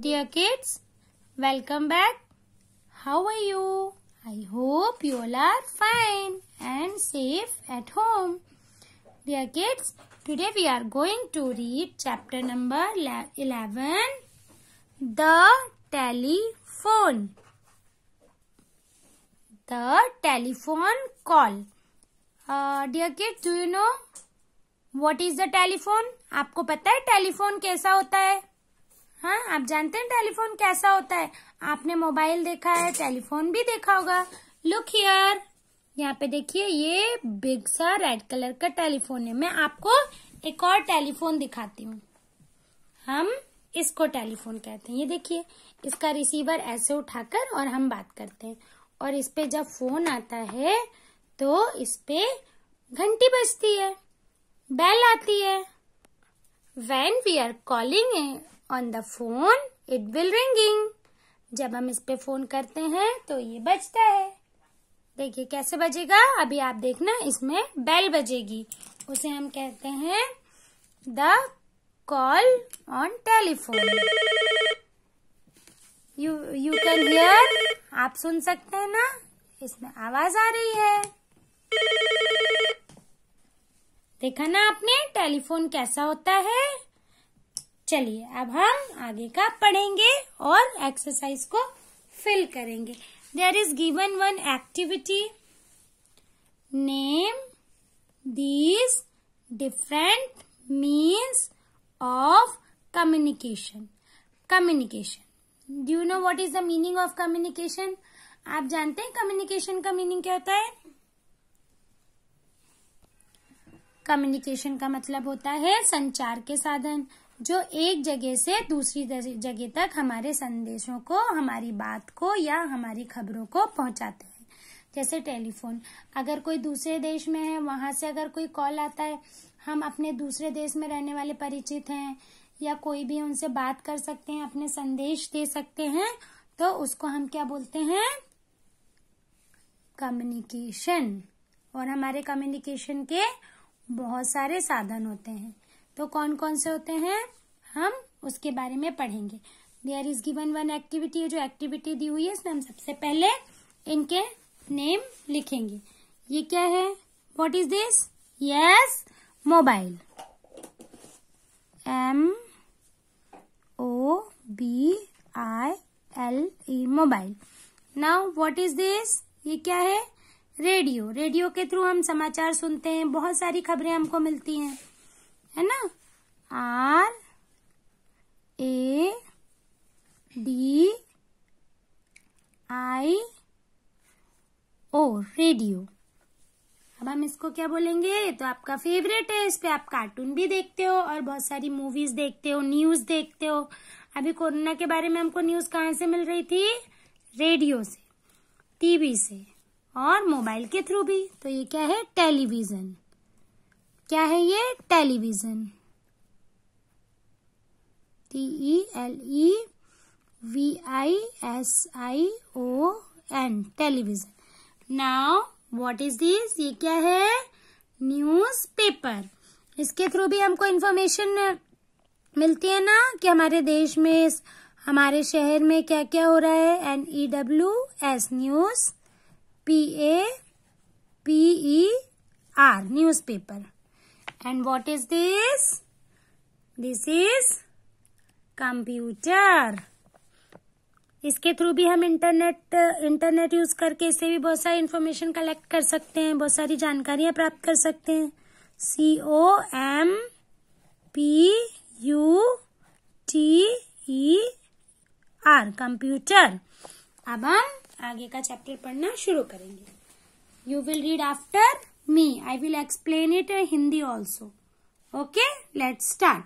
Dear kids, welcome back. How are you? I hope you all are fine and safe at home. Dear kids, today we are going to read chapter number 11 The Telephone. The telephone call. Uh, dear kids, do you know what is the telephone? आपको पता है telephone कैसा होता है हाँ आप जानते हैं टेलीफोन कैसा होता है आपने मोबाइल देखा है टेलीफोन भी देखा होगा लुक हियर यहाँ पे देखिए ये बिग सा रेड कलर का टेलीफोन है मैं आपको एक और टेलीफोन दिखाती हूँ हम इसको टेलीफोन कहते हैं ये देखिए इसका रिसीवर ऐसे उठाकर और हम बात करते हैं और इस पे जब फोन आता है तो इस पे घंटी बजती है बेल आती है when we are calling on the phone it will ringing जब हम इस पे फोन करते हैं तो ये बजता है देखिए कैसे बजेगा अभी आप देखना इसमें बेल बजेगी उसे हम कहते हैं the call on telephone you you can hear आप सुन सकते हैं ना इसमें आवाज आ रही है देखा ना आपने टेलीफोन कैसा होता है चलिए अब हम आगे का पढ़ेंगे और एक्सरसाइज को फिल करेंगे there is given one activity name these different means of communication communication do you know what is the meaning of communication आप जानते हैं कम्युनिकेशन का मीनिंग क्या होता है कम्युनिकेशन का मतलब होता है संचार के साधन जो एक जगह से दूसरी जगह तक हमारे संदेशों को हमारी बात को या हमारी खबरों को पहुंचाते हैं जैसे टेलीफोन अगर कोई दूसरे देश में है वहां से अगर कोई कॉल आता है हम अपने दूसरे देश में रहने वाले परिचित हैं या कोई भी उनसे बात कर सकते हैं अपने संदेश दे सकते हैं तो उसको हम क्या बोलते हैं कम्युनिकेशन और हमारे कम्युनिकेशन के बहुत सारे साधन होते हैं तो कौन कौन से होते हैं हम उसके बारे में पढ़ेंगे there is given one activity जो एक्टिविटी दी हुई है इसमें हम सबसे पहले इनके नेम लिखेंगे ये क्या है what is this yes mobile M O B I L E mobile now what is this ये क्या है रेडियो रेडियो के थ्रू हम समाचार सुनते हैं बहुत सारी खबरें हमको मिलती हैं है ना R A D I O radio अब हम इसको क्या बोलेंगे तो आपका फेवरेट है इस पे आप कार्टून भी देखते हो और बहुत सारी मूवीज देखते हो न्यूज देखते हो अभी कोरोना के बारे में हमको न्यूज कहाँ से मिल रही थी रेडियो से टीवी से और मोबाइल के थ्रू भी तो ये क्या है टेलीविजन क्या है ये television T E L E V I S I O N television now what is this ये क्या है न्यूज पेपर इसके थ्रू भी हमको इन्फॉर्मेशन मिलती है ना कि हमारे देश में हमारे शहर में क्या क्या हो रहा है N E W S news P A P E R newspaper and what is this this is computer इसके थ्रू भी हम इंटरनेट इंटरनेट यूज करके इससे भी बहुत सारी इंफॉर्मेशन कलेक्ट कर सकते हैं बहुत सारी जानकारियां प्राप्त कर सकते हैं C O M P U T E R computer अब हम आगे का चैप्टर पढ़ना शुरू करेंगे you will read after me. I will explain it in Hindi also. Okay, let's start.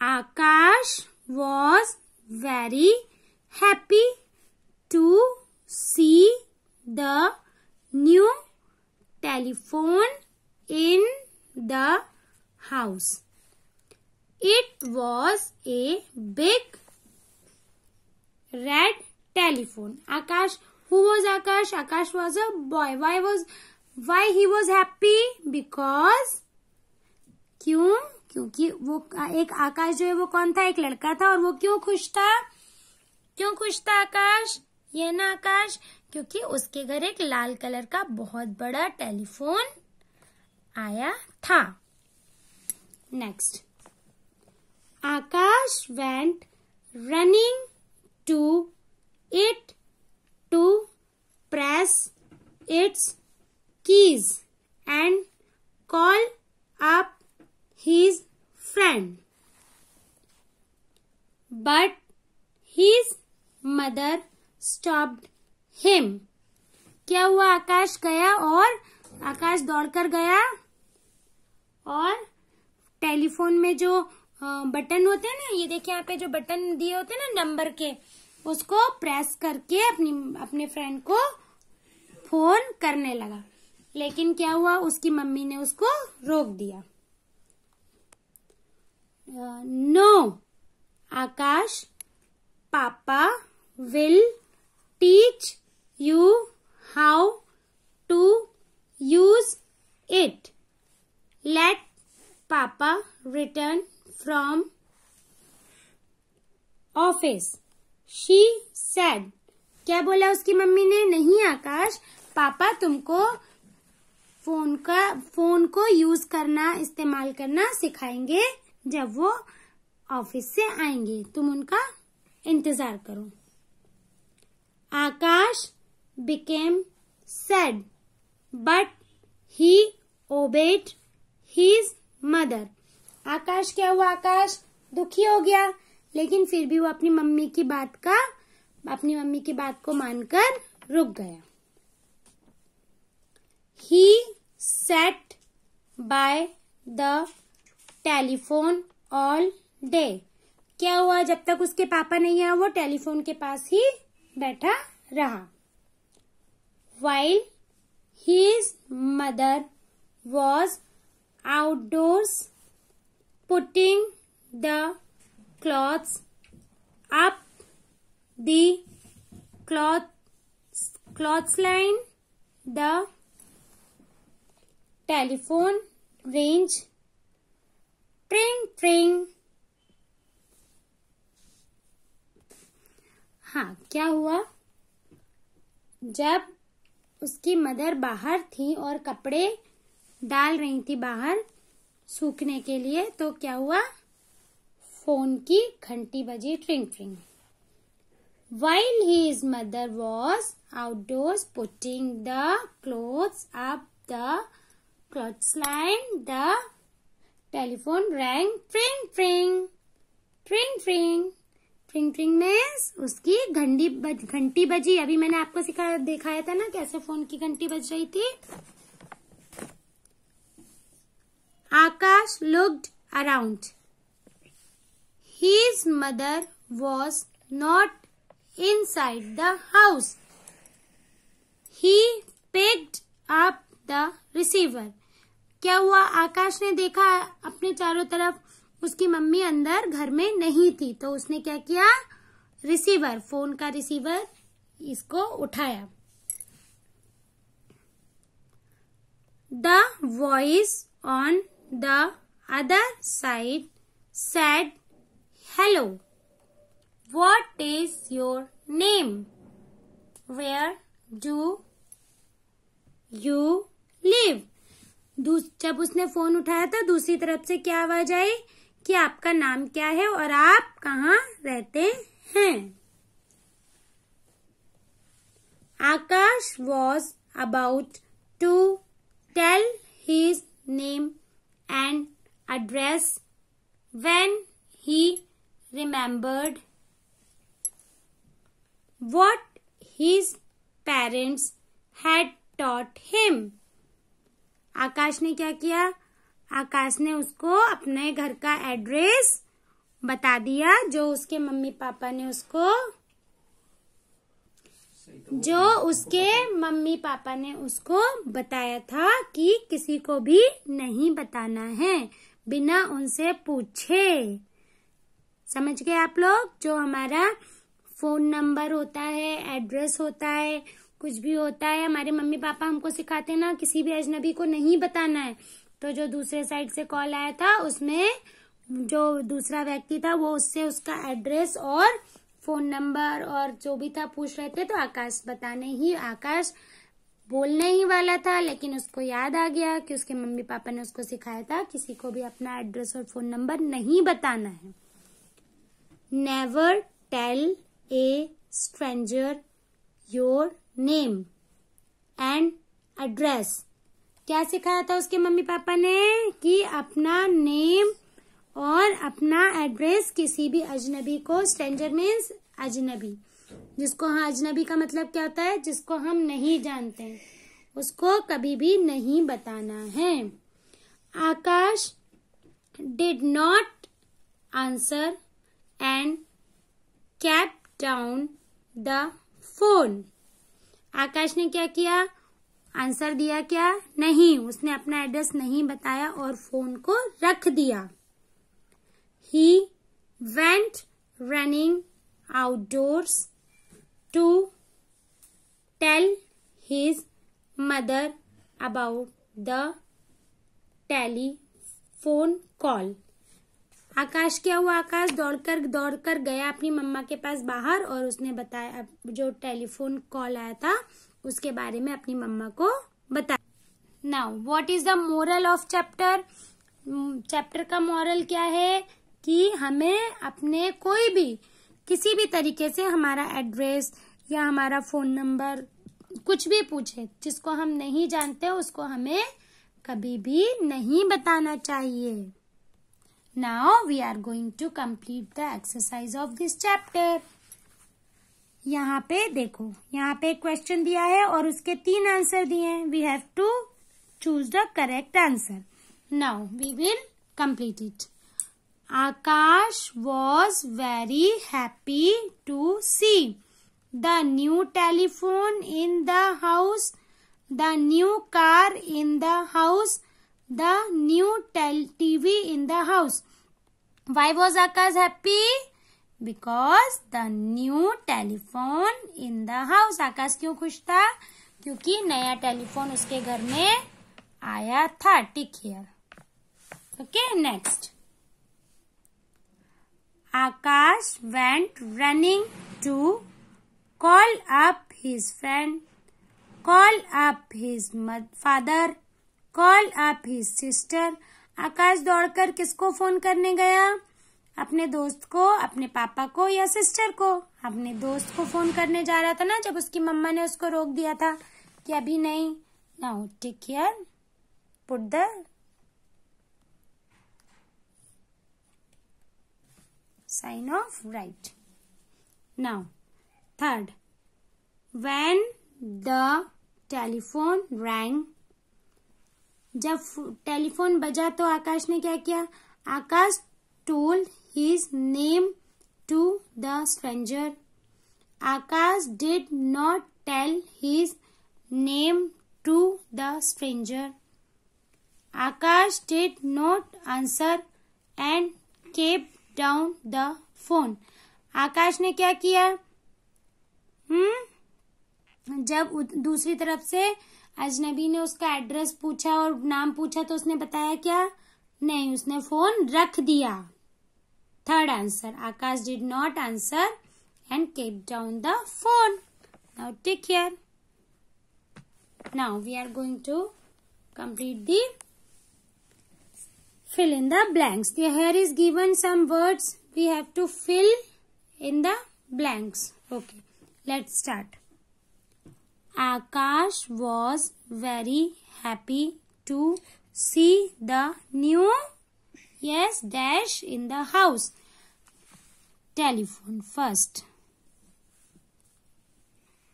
Akash was very happy to see the new telephone in the house. It was a big red telephone. Akash Who was Akash? Akash was a boy. Why was why he was happy? Because क्यों क्योंकि वो एक आकाश जो है वो कौन था एक लड़का था और वो क्यों खुश था क्यों खुश था आकाश ये ना आकाश क्योंकि उसके घर एक लाल कलर का बहुत बड़ा टेलीफोन आया था next Akash went running to it to press its keys and call up his friend but his mother stop him क्या हुआ आकाश गया और आकाश दौड़कर गया और टेलीफोन में जो बटन होते हैं ना ये देखिए यहाँ पे जो बटन दिए होते हैं ना नंबर के उसको प्रेस करके अपनी अपने फ्रेंड को फोन करने लगा लेकिन क्या हुआ उसकी मम्मी ने उसको रोक दिया no Akash papa will teach you how to use it let papa return from office she said क्या बोला उसकी मम्मी ने नहीं आकाश पापा तुमको फोन का फोन को यूज करना इस्तेमाल करना सिखाएंगे जब वो ऑफिस से आएंगे तुम उनका इंतजार करो Akash became sad but he obeyed his mother Akash क्या हुआ आकाश दुखी हो गया लेकिन फिर भी वो अपनी मम्मी की बात का अपनी मम्मी की बात को मानकर रुक गया he sat by the telephone all day क्या हुआ जब तक उसके पापा नहीं आया वो टेलीफोन के पास ही बैठा रहा while his mother was outdoors putting the cloths up the cloth cloths line the telephone range ring ring हाँ क्या हुआ जब उसकी मदर बाहर थी और कपड़े डाल रही थी बाहर सूखने के लिए तो क्या हुआ फोन की घंटी बजी tring tring while he is mother was outdoors putting the cloth up the cloth line the telephone rang tring tring tring tring tring tring means उसकी घंटी घंटी बजी अभी मैंने आपको सिखा दिखाया था ना कैसे फोन की घंटी बज रही थी Akash looked around His mother was not inside the house. He picked up the receiver. क्या हुआ आकाश ने देखा अपने चारों तरफ उसकी मम्मी अंदर घर में नहीं थी तो उसने क्या किया रिसीवर फोन का रिसीवर इसको उठाया the voice on the other side said hello what is your name where do you live जब उसने फोन उठाया था दूसरी तरफ से क्या आवाज आई कि आपका नाम क्या है और आप कहा रहते हैं Akash was about to tell his name and address when he remembered what his parents had taught him. Akash ने क्या किया आकाश ने उसको अपने घर का एड्रेस बता दिया जो उसके मम्मी पापा ने उसको जो उसके मम्मी पापा ने उसको बताया था कि किसी को भी नहीं बताना है बिना उनसे पूछे समझ गए आप लोग जो हमारा फोन नंबर होता है एड्रेस होता है कुछ भी होता है हमारे मम्मी पापा हमको सिखाते ना किसी भी अजनबी को नहीं बताना है तो जो दूसरे साइड से कॉल आया था उसमें जो दूसरा व्यक्ति था वो उससे उसका एड्रेस और फोन नंबर और जो भी था पूछ रहे थे तो आकाश बताने ही आकाश बोलने ही वाला था लेकिन उसको याद आ गया कि उसके मम्मी पापा ने उसको सिखाया था किसी को भी अपना एड्रेस और फोन नंबर नहीं बताना है never tell a stranger your name and address क्या सिखाया था उसके मम्मी पापा ने कि अपना नेम और अपना एड्रेस किसी भी अजनबी को स्ट्रेंजर मीन्स अजनबी जिसको हाँ अजनबी का मतलब क्या होता है जिसको हम नहीं जानते हैं उसको कभी भी नहीं बताना है Akash did not answer and kept down the phone Akash ने क्या किया आंसर दिया क्या नहीं उसने अपना एड्रेस नहीं बताया और फोन को रख दिया he went running outdoors to tell his mother about the telephone call Akash क्या हुआ आकाश दौड़कर दौड़कर गया अपनी मम्मा के पास बाहर और उसने बताया जो टेलीफोन कॉल आया था उसके बारे में अपनी मम्मा को बताया now what is the moral of chapter chapter का मॉरल क्या है कि हमें अपने कोई भी किसी भी तरीके से हमारा एड्रेस या हमारा फोन नंबर कुछ भी पूछे जिसको हम नहीं जानते उसको हमें कभी भी नहीं बताना चाहिए Now we are going to complete the exercise of this chapter. यहाँ पे देखो यहाँ पे क्वेश्चन दिया है और उसके तीन आंसर दिए हैं we have to choose the correct answer now we will complete it Akash was very happy to see the new telephone in the house the new car in the house the new TV in the house. Why was Akash happy? Because the new telephone in the house. Akash क्यों खुश था क्योंकि नया telephone उसके घर में आया था tick here okay next Akash went running to call up his friend call up his father call up his sister Akash दौड़कर किसको फोन करने गया अपने दोस्त को अपने पापा को या सिस्टर को अपने दोस्त को फोन करने जा रहा था ना जब उसकी मम्मा ने उसको रोक दिया था कि अभी नहीं now take care put the sign off right now third when the telephone rang जब टेलीफोन बजा तो आकाश ने क्या किया Akash told his name to the stranger Akash did not tell his name to the stranger Akash did not answer and kept down the phone Akash ने क्या किया हम्म जब दूसरी तरफ से अजनबी ने उसका एड्रेस पूछा और नाम पूछा तो उसने बताया क्या नहीं उसने फोन रख दिया third answer Akash did not answer and kept down the phone now take care now we are going to complete the fill in the blanks here is given some words we have to fill in the blanks okay let start Akash was very happy to see the new yes dash in the house. Telephone first.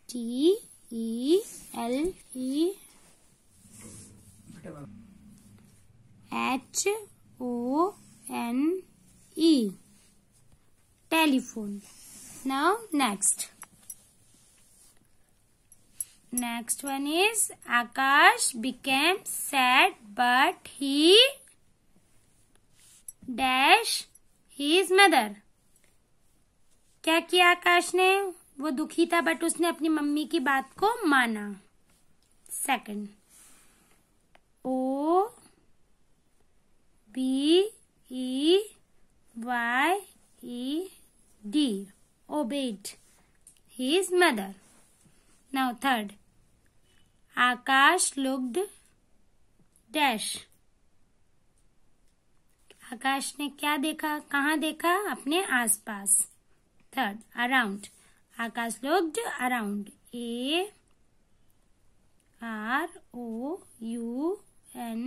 T E L E H O N E telephone. Now next. Next one is Akash became sad but he dash his mother. क्या किया आकाश ने वो दुखी था but उसने अपनी mummy की बात को माना second O B E Y E D obeyed his mother now third Akash looked dash Akash ने क्या देखा कहा देखा अपने आसपास third around Akash looked around A R O U N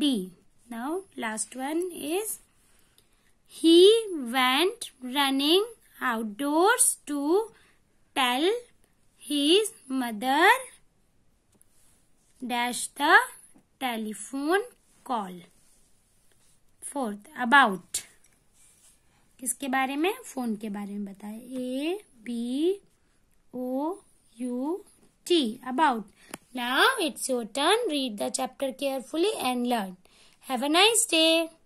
D now last one is he went running outdoors to tell his mother dash the telephone call fourth about किसके बारे में फोन के बारे में बताए A B O U T about now it's your turn read the chapter carefully and learn have a nice day